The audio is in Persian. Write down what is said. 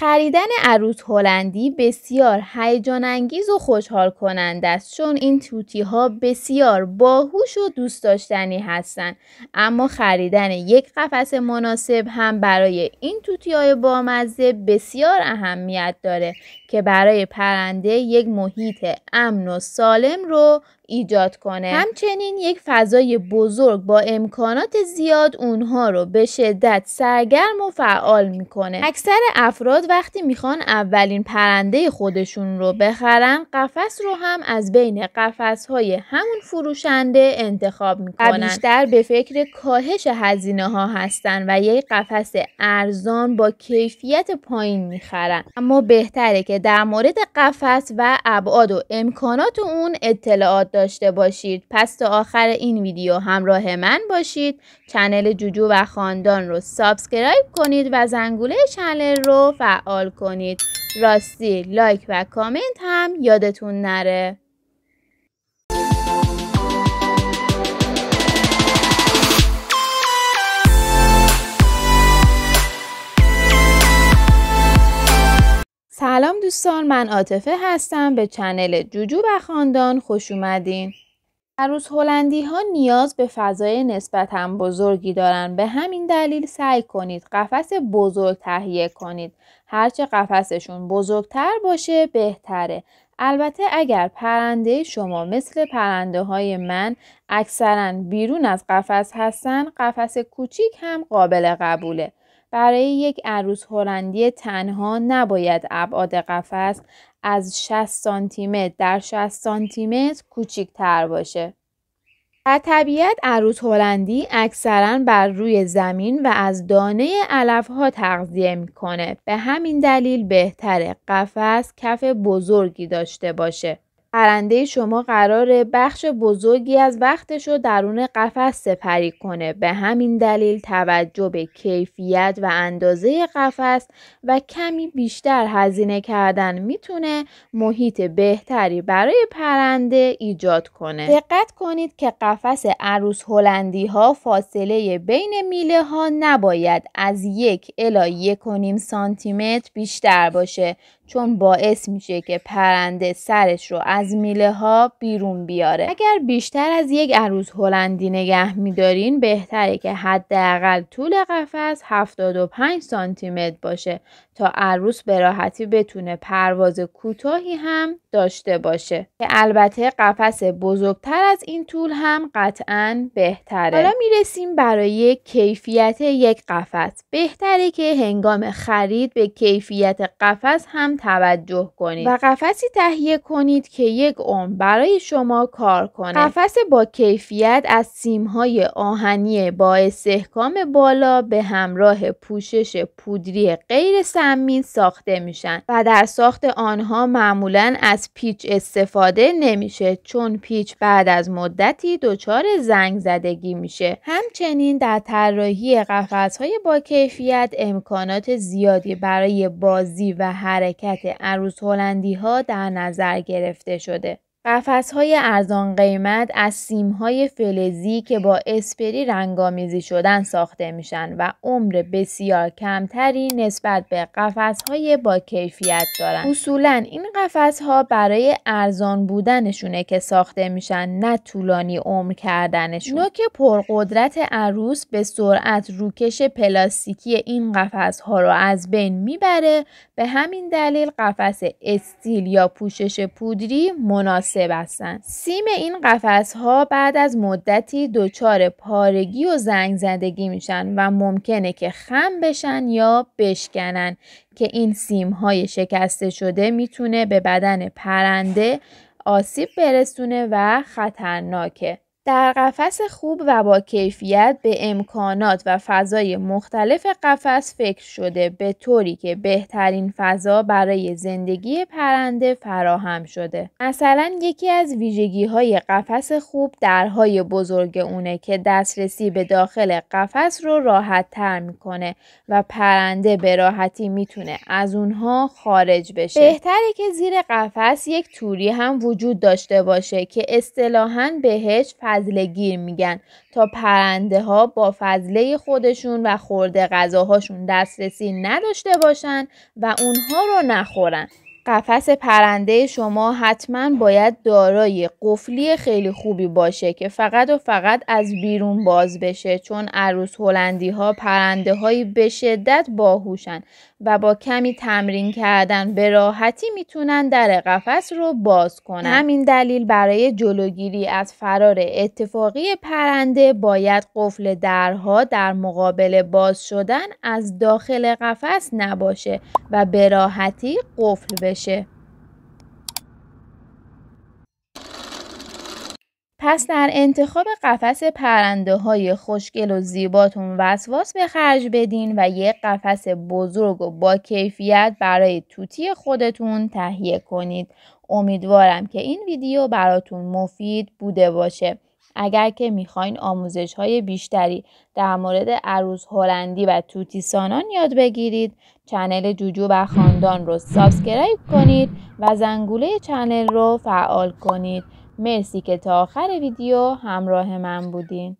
خریدن عروس هلندی بسیار هیجان انگیز و خوشحال کننده است چون این توتی ها بسیار باهوش و دوست داشتنی هستند اما خریدن یک قفس مناسب هم برای این توتی های بامزه بسیار اهمیت داره که برای پرنده یک محیط امن و سالم رو ایجاد کنه همچنین یک فضای بزرگ با امکانات زیاد اونها رو به شدت سرگرم و فعال میکنه اکثر افراد وقتی میخوان اولین پرنده خودشون رو بخرن قفس رو هم از بین قفس های همون فروشنده انتخاب میکنن و بیشتر به فکر کاهش هزینه ها هستن و یک قفس ارزان با کیفیت پایین میخرن اما بهتره که در مورد قفس و ابعاد و امکانات اون اطلاعات داشته باشید پس تا آخر این ویدیو همراه من باشید چنل جوجو و خاندان رو سابسکرایب کنید و زنگوله چنل رو فعال کنید راستی لایک و کامنت هم یادتون نره سلام دوستان من عاطفه هستم به چنل جوجو و خاندان خوش اومدین روز هلندی ها نیاز به فضای نسبتا بزرگی دارن به همین دلیل سعی کنید قفس بزرگ تهیه کنید هرچه قفسشون بزرگتر باشه بهتره البته اگر پرنده شما مثل پرنده های من اکثرا بیرون از قفس هستن قفس کوچیک هم قابل قبوله برای یک عروس هلندی تنها نباید ابعاد قفس از 60 سانتیمتر در 60 سانتیمتر کوچکتر باشه. در طبیعت عروس هلندی اکثرا بر روی زمین و از دانه علف ها تغذیه میکنه به همین دلیل بهتره قفس کف بزرگی داشته باشه پرنده شما قراره بخش بزرگی از وقتش رو درون قفس سپری کنه به همین دلیل توجه به کیفیت و اندازه قفس و کمی بیشتر هزینه کردن میتونه محیط بهتری برای پرنده ایجاد کنه دقت کنید که قفس عروس هلندی ها فاصله بین میله ها نباید از یک الا یک و نیم سانتی متر بیشتر باشه چون باعث میشه که پرنده سرش رو از میله ها بیرون بیاره اگر بیشتر از یک عروس هلندی نگه میدارین بهتره که حداقل طول قفس 75 سانتی متر باشه تا عروس به راحتی بتونه پرواز کوتاهی هم داشته باشه که البته قفس بزرگتر از این طول هم قطعا بهتره حالا میرسیم برای کیفیت یک قفس بهتره که هنگام خرید به کیفیت قفس هم توجه کنید و قفسی تهیه کنید که یک عمر برای شما کار کنه قفس با کیفیت از سیمهای آهنی با استحکام بالا به همراه پوشش پودری غیر سمی ساخته میشن و در ساخت آنها معمولا از از پیچ استفاده نمیشه چون پیچ بعد از مدتی دچار زنگ زدگی میشه همچنین در طراحی های با کیفیت امکانات زیادی برای بازی و حرکت عروس هلندی ها در نظر گرفته شده قفس‌های ارزان قیمت از سیم‌های فلزی که با اسپری رنگامیزی شدن ساخته میشن و عمر بسیار کمتری نسبت به قفس‌های با کیفیت دارن. اصولا این قفس‌ها برای ارزان بودنشونه که ساخته میشن نه طولانی عمر کردنشون. نوک پرقدرت عروس به سرعت روکش پلاستیکی این قفس‌ها رو از بین میبره به همین دلیل قفس استیل یا پوشش پودری مناسب سیم این قفس ها بعد از مدتی دچار پارگی و زنگ زدگی میشن و ممکنه که خم بشن یا بشکنن که این سیم های شکسته شده میتونه به بدن پرنده آسیب برسونه و خطرناکه در قفس خوب و با کیفیت به امکانات و فضای مختلف قفس فکر شده به طوری که بهترین فضا برای زندگی پرنده فراهم شده. مثلا یکی از ویژگی های قفس خوب درهای بزرگ اونه که دسترسی به داخل قفس رو راحت تر میکنه و پرنده به راحتی میتونه از اونها خارج بشه. بهتره که زیر قفس یک توری هم وجود داشته باشه که اصطلاحا بهش فضله گیر میگن تا پرنده ها با فضله خودشون و خورده غذاهاشون دسترسی نداشته باشن و اونها رو نخورن قفس پرنده شما حتما باید دارای قفلی خیلی خوبی باشه که فقط و فقط از بیرون باز بشه چون عروس هلندی ها پرنده به شدت باهوشن و با کمی تمرین کردن به راحتی میتونن در قفس رو باز کنن همین دلیل برای جلوگیری از فرار اتفاقی پرنده باید قفل درها در مقابل باز شدن از داخل قفس نباشه و به راحتی قفل بشه بشه پس در انتخاب قفس پرنده های خوشگل و زیباتون وسواس به خرج بدین و یک قفس بزرگ و با کیفیت برای توتی خودتون تهیه کنید. امیدوارم که این ویدیو براتون مفید بوده باشه. اگر که میخواین آموزش های بیشتری در مورد عروس هلندی و توتیسانان یاد بگیرید چنل جوجو و خاندان رو سابسکرایب کنید و زنگوله چنل رو فعال کنید مرسی که تا آخر ویدیو همراه من بودین